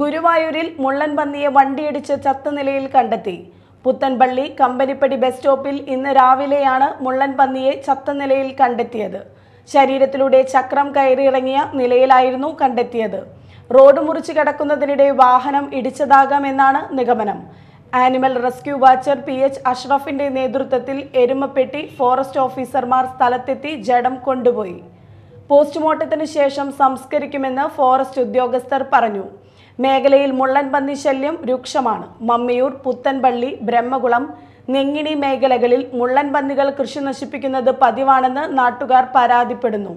ഗുരുവായൂരിൽ മുള്ളൻ പന്നിയെ വണ്ടിയിടിച്ച് ചത്ത നിലയിൽ കണ്ടെത്തി പുത്തൻപള്ളി കമ്പനിപ്പടി ബസ് സ്റ്റോപ്പിൽ ഇന്ന് രാവിലെയാണ് മുള്ളൻ പന്നിയെ ചത്ത നിലയിൽ കണ്ടെത്തിയത് ശരീരത്തിലൂടെ ചക്രം കയറിയിറങ്ങിയ നിലയിലായിരുന്നു കണ്ടെത്തിയത് റോഡ് മുറിച്ച് കിടക്കുന്നതിനിടെ വാഹനം ഇടിച്ചതാകാമെന്നാണ് നിഗമനം animal rescue watcher P H അഷ്റഫിന്റെ നേതൃത്വത്തിൽ എരുമപ്പെട്ടി ഫോറസ്റ്റ് ഓഫീസർമാർ സ്ഥലത്തെത്തി ജഡം കൊണ്ടുപോയി പോസ്റ്റ്മോർട്ടത്തിന് ശേഷം സംസ്കരിക്കുമെന്ന് ഫോറസ്റ്റ് ഉദ്യോഗസ്ഥർ പറഞ്ഞു മേഖലയിൽ മുള്ളൻ പന്നി ശല്യം രൂക്ഷമാണ് മമ്മിയൂർ പുത്തൻപള്ളി ബ്രഹ്മകുളം നെങ്ങിണി മേഖലകളിൽ മുള്ളൻ പന്നികൾ കൃഷി നശിപ്പിക്കുന്നത് പതിവാണെന്ന് നാട്ടുകാർ പരാതിപ്പെടുന്നു